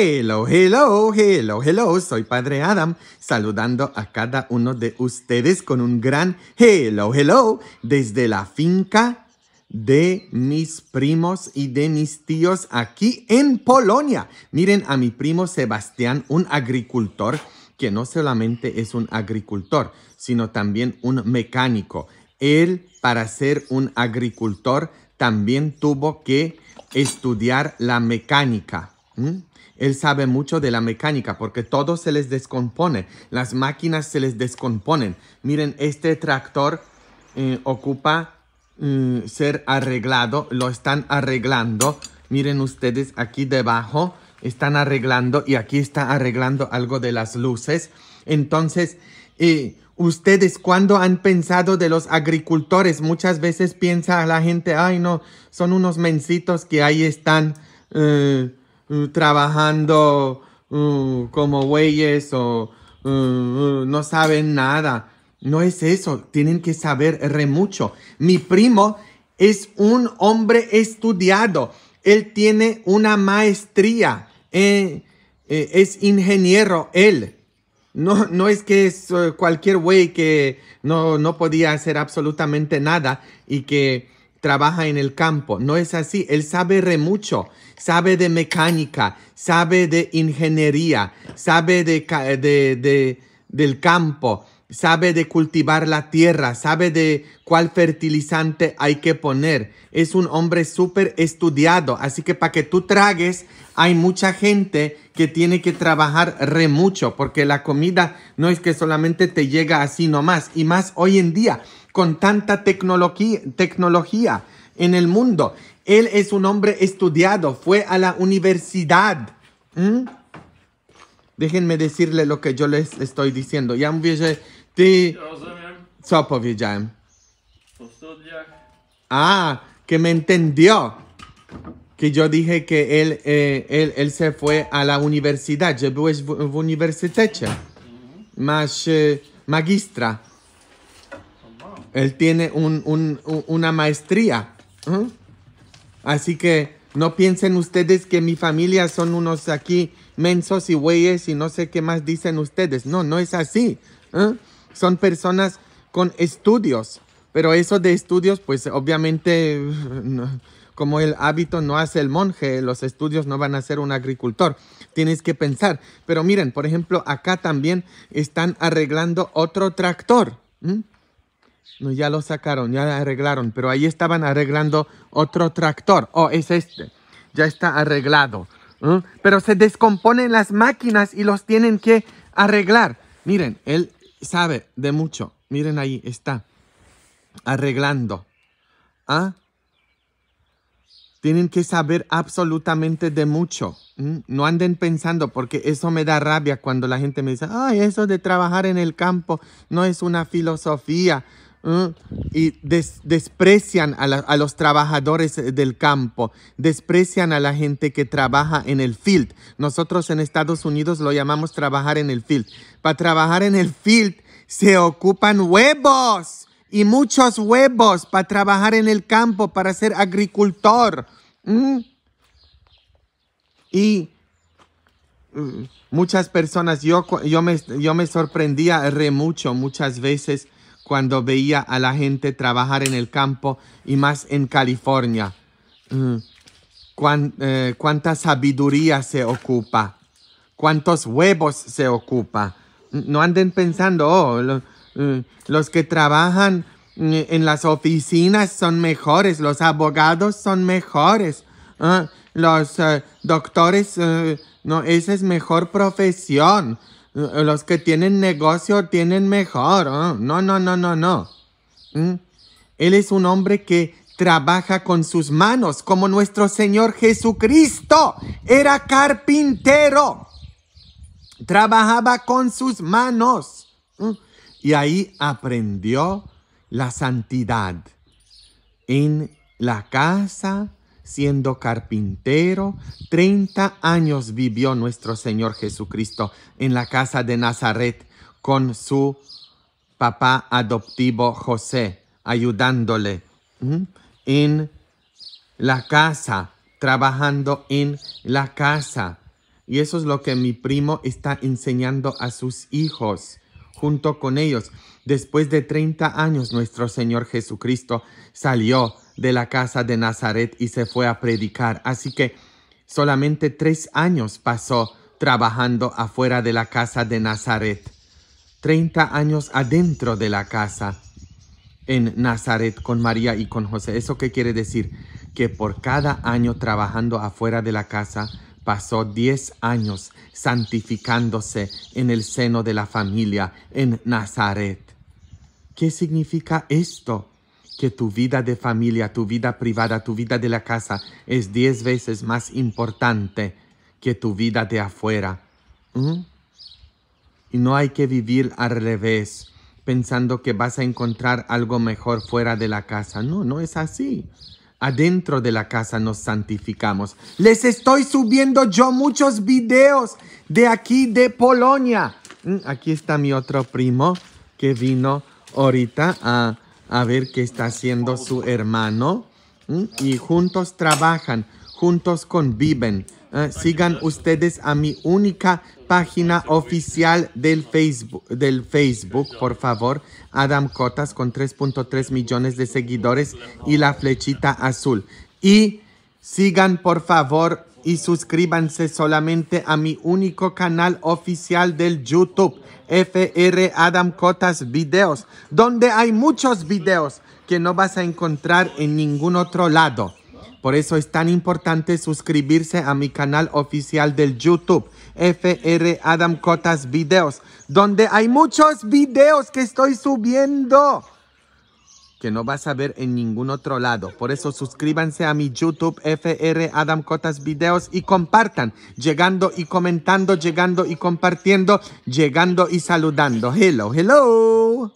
Hello, hello, hello, hello. Soy Padre Adam saludando a cada uno de ustedes con un gran hello, hello desde la finca de mis primos y de mis tíos aquí en Polonia. Miren a mi primo Sebastián, un agricultor que no solamente es un agricultor, sino también un mecánico. Él, para ser un agricultor, también tuvo que estudiar la mecánica. Él sabe mucho de la mecánica porque todo se les descompone, las máquinas se les descomponen. Miren, este tractor eh, ocupa mm, ser arreglado, lo están arreglando. Miren ustedes aquí debajo, están arreglando y aquí está arreglando algo de las luces. Entonces, eh, ¿Ustedes cuando han pensado de los agricultores? Muchas veces piensa la gente, ay no, son unos mencitos que ahí están eh, Mm, trabajando mm, como güeyes o mm, no saben nada. No es eso, tienen que saber re mucho. Mi primo es un hombre estudiado, él tiene una maestría, eh, eh, es ingeniero él. No, no es que es eh, cualquier güey que no, no podía hacer absolutamente nada y que trabaja en el campo. No es así. Él sabe re mucho. Sabe de mecánica, sabe de ingeniería, sabe de, de, de, del campo, sabe de cultivar la tierra, sabe de cuál fertilizante hay que poner. Es un hombre súper estudiado. Así que para que tú tragues, hay mucha gente que tiene que trabajar re mucho porque la comida no es que solamente te llega así nomás. Y más hoy en día con tanta tecnología, en el mundo. Él es un hombre estudiado, fue a la universidad. ¿Mm? Déjenme decirle lo que yo les estoy diciendo. Ya Ah, que me entendió. Que yo dije que él, eh, él, se fue a la universidad. Że byłeś w, w uniwersytecie. magistra. Él tiene una maestría. ¿eh? Así que no piensen ustedes que mi familia son unos aquí mensos y güeyes y no sé qué más dicen ustedes. No, no es así. ¿eh? Son personas con estudios. Pero eso de estudios, pues obviamente, como el hábito no hace el monje, los estudios no van a ser un agricultor. Tienes que pensar. Pero miren, por ejemplo, acá también están arreglando otro tractor. No, ya lo sacaron, ya lo arreglaron, pero ahí estaban arreglando otro tractor. Oh, es este. Ya está arreglado. Pero se descomponen las máquinas y los tienen que arreglar. Miren, él sabe de mucho. Miren ahí, está arreglando. ¿Ah? Tienen que saber absolutamente de mucho. No anden pensando, porque eso me da rabia cuando la gente me dice, ay, eso de trabajar en el campo no es una filosofía y desprecian a, los trabajadores eh, del campo, desprecian a la gente que trabaja en el field. Nosotros en Estados Unidos lo llamamos trabajar en el field. Para trabajar en el field se ocupan huevos y muchos huevos para trabajar en el campo, para ser agricultor. Y mm, muchas personas, yo, yo, me, yo me sorprendía re mucho muchas veces cuando veía a la gente trabajar en el campo y más en California. Mm. Eh, ¿Cuánta sabiduría se ocupa? ¿Cuántos huevos se ocupa? Mm, no anden pensando, oh, mm, los que trabajan en las oficinas son mejores, los abogados son mejores, ¿eh? los eh, doctores, no, esa es mejor profesión. Eh, los que tienen negocio tienen mejor. ¿eh? No, no, no, no, no. ¿Mm? Él es un hombre que trabaja con sus manos, como nuestro Señor Jesucristo. Era carpintero. Trabajaba con sus manos. ¿Mm? Y ahí aprendió la santidad en la casa siendo carpintero. 30 años vivió nuestro Señor Jesucristo en la casa de Nazaret con su papá adoptivo José, ayudándole en la casa, trabajando en la casa. Y eso es lo que mi primo está enseñando a sus hijos junto con ellos. Después de 30 años, nuestro Señor Jesucristo salió de la casa de Nazaret y se fue a predicar. Así que solamente tres años pasó trabajando afuera de la casa de Nazaret, Treinta años adentro de la casa en Nazaret con María y con José. ¿Eso qué quiere decir? Que por cada año trabajando afuera de la casa, pasó diez años santificándose en el seno de la familia en Nazaret. ¿Qué significa esto? que tu vida de familia, tu vida privada, tu vida de la casa es diez veces más importante que tu vida de afuera. ¿Mm? Y no hay que vivir al revés, pensando que vas a encontrar algo mejor fuera de la casa. No, no es así. Adentro de la casa nos santificamos. Les estoy subiendo yo muchos videos de aquí, de Polonia. ¿Mm? Aquí está mi otro primo que vino ahorita a a ver qué está haciendo su hermano y juntos trabajan, juntos conviven. Ah, sigan ustedes a mi única página oficial del Facebook, del Facebook, por favor, Adam Cotas con 3.3 millones de seguidores y la flechita azul. Y sigan, por favor, y suscríbanse solamente a mi único canal oficial del YouTube, FR Adam Cotas Videos, donde hay muchos videos que no vas a encontrar en ningún otro lado. Por eso es tan importante suscribirse a mi canal oficial del YouTube, FR Adam Cotas Videos, donde hay muchos videos que estoy subiendo que no vas a ver en ningún otro lado. Por eso suscríbanse a mi YouTube FR Adam Cotas Videos y compartan, llegando y comentando, llegando y compartiendo, llegando y saludando. Hello, hello.